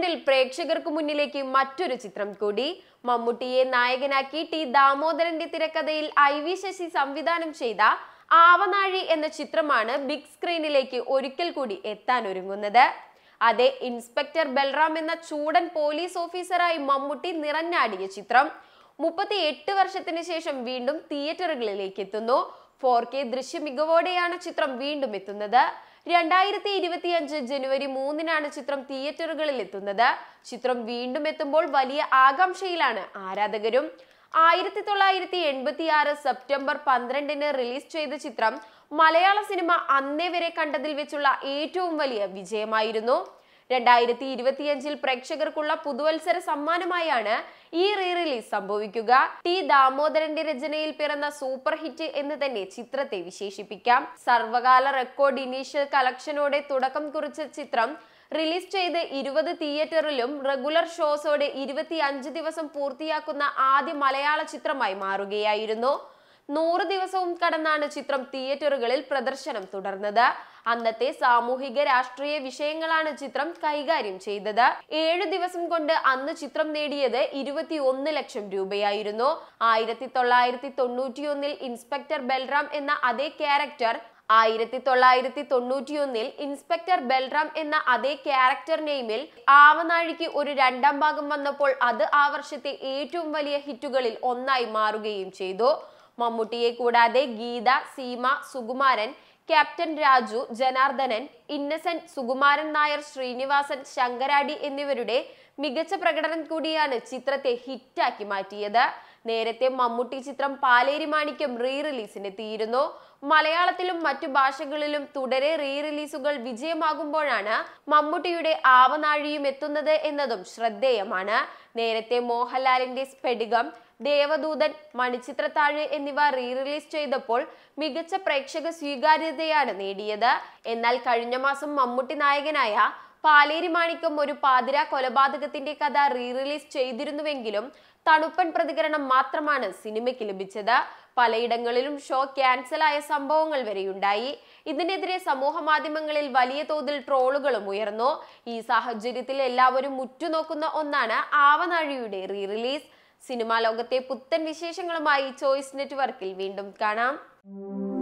സെക്കൻഡിൽ പ്രേക്ഷകർക്ക് മുന്നിലേക്ക് മറ്റൊരു ചിത്രം കൂടി മമ്മൂട്ടിയെ നായകനാക്കി ടി ദാമോദരന്റെ തിരക്കഥയിൽ ഐ വി ശശി സംവിധാനം ചെയ്ത ആവനാഴി എന്ന ചിത്രമാണ് ബിഗ് സ്ക്രീനിലേക്ക് ഒരിക്കൽ കൂടി ഒരുങ്ങുന്നത് അതെ ഇൻസ്പെക്ടർ ബൽറാം എന്ന ചൂടൻ പോലീസ് ഓഫീസറായി മമ്മൂട്ടി നിറഞ്ഞാടിയ ചിത്രം മുപ്പത്തി എട്ട് വർഷത്തിന് ശേഷം വീണ്ടും തിയേറ്ററുകളിലേക്ക് എത്തുന്നു ഫോർ കെ ദൃശ്യമികവോടെയാണ് ചിത്രം വീണ്ടും എത്തുന്നത് രണ്ടായിരത്തി ഇരുപത്തിയഞ്ച് ജനുവരി മൂന്നിനാണ് ചിത്രം തിയേറ്ററുകളിൽ എത്തുന്നത് ചിത്രം വീണ്ടും എത്തുമ്പോൾ വലിയ ആകാംക്ഷയിലാണ് ആരാധകരും ആയിരത്തി തൊള്ളായിരത്തി എൺപത്തി ആറ് സെപ്റ്റംബർ പന്ത്രണ്ടിന് റിലീസ് ചെയ്ത ചിത്രം മലയാള സിനിമ അന്നേ വരെ കണ്ടതിൽ വെച്ചുള്ള ഏറ്റവും വലിയ വിജയമായിരുന്നു രണ്ടായിരത്തി ഇരുപത്തിയഞ്ചിൽ പ്രേക്ഷകർക്കുള്ള പുതുവത്സര സമ്മാനമായാണ് ഈ റീ റിലീസ് സംഭവിക്കുക ടി ദാമോദരന്റെ രചനയിൽ പിറന്ന സൂപ്പർ ഹിറ്റ് എന്ന് തന്നെ ചിത്രത്തെ വിശേഷിപ്പിക്കാം സർവകാല റെക്കോർഡ് ഇനീഷ്യൽ കളക്ഷനോടെ തുടക്കം കുറിച്ച ചിത്രം റിലീസ് ചെയ്ത് ഇരുപത് തിയേറ്ററിലും റെഗുലർ ഷോസോടെ ഇരുപത്തി ദിവസം പൂർത്തിയാക്കുന്ന ആദ്യ മലയാള ചിത്രമായി മാറുകയായിരുന്നു നൂറ് ദിവസവും കടന്നാണ് ചിത്രം തിയേറ്ററുകളിൽ പ്രദർശനം തുടർന്നത് അന്നത്തെ സാമൂഹിക രാഷ്ട്രീയ വിഷയങ്ങളാണ് ചിത്രം കൈകാര്യം ചെയ്തത് ഏഴു ദിവസം കൊണ്ട് അന്ന് ചിത്രം നേടിയത് ഇരുപത്തി ഒന്ന് ലക്ഷം രൂപയായിരുന്നു ആയിരത്തി തൊള്ളായിരത്തി തൊണ്ണൂറ്റിയൊന്നിൽ ഇൻസ്പെക്ടർ ബൽറാം എന്ന അതേ ക്യാരക്ടർ ആയിരത്തി തൊള്ളായിരത്തി തൊണ്ണൂറ്റിയൊന്നിൽ ഇൻസ്പെക്ടർ ബൽറാം എന്ന അതേ ക്യാരക്ടർ നെയിമിൽ ആവനാഴിക്ക് ഒരു രണ്ടാം ഭാഗം വന്നപ്പോൾ അത് ആ വർഷത്തെ ഏറ്റവും വലിയ ഹിറ്റുകളിൽ ഒന്നായി മാറുകയും ചെയ്തു മമ്മൂട്ടിയെ കൂടാതെ ഗീത സീമ സുകുമാരൻ ക്യാപ്റ്റൻ രാജു ജനാർദ്ദനൻ ഇന്നസെന്റ് സുകുമാരൻ നായർ ശ്രീനിവാസൻ ശങ്കരാടി എന്നിവരുടെ മികച്ച പ്രകടനം കൂടിയാണ് ചിത്രത്തെ ഹിറ്റാക്കി മാറ്റിയത് നേരത്തെ മമ്മൂട്ടി ചിത്രം പാലേരി മാണിക്യം റീ റിലീസിനെത്തിയിരുന്നു മലയാളത്തിലും മറ്റു ഭാഷകളിലും തുടരെ റീ റിലീസുകൾ വിജയമാകുമ്പോഴാണ് മമ്മൂട്ടിയുടെ ആവനാഴിയും എത്തുന്നത് എന്നതും ശ്രദ്ധേയമാണ് നേരത്തെ മോഹൻലാലിന്റെ സ്പെഡികം ദേവദൂതൻ മണിച്ചിത്രത്താഴ് എന്നിവ റീ റിലീസ് ചെയ്തപ്പോൾ മികച്ച പ്രേക്ഷക സ്വീകാര്യതയാണ് നേടിയത് എന്നാൽ കഴിഞ്ഞ മാസം മമ്മൂട്ടി നായകനായ പാലേരി മാണിക്കം ഒരു പാതിര കൊലപാതകത്തിന്റെ കഥ റീ റിലീസ് ചെയ്തിരുന്നുവെങ്കിലും തണുപ്പൻ പ്രതികരണം മാത്രമാണ് സിനിമയ്ക്ക് ലഭിച്ചത് പലയിടങ്ങളിലും ഷോ ക്യാൻസൽ ആയ സംഭവങ്ങൾ വരെയുണ്ടായി ഇതിനെതിരെ സമൂഹ മാധ്യമങ്ങളിൽ വലിയ തോതിൽ ട്രോളുകളും ഉയർന്നു ഈ സാഹചര്യത്തിൽ എല്ലാവരും ഉറ്റുനോക്കുന്ന ഒന്നാണ് ആവനാഴിയുടെ റീ റിലീസ് സിനിമാ ലോകത്തെ പുത്തൻ വിശേഷങ്ങളുമായി ചോയ്സ് നെറ്റ്വർക്കിൽ വീണ്ടും കാണാം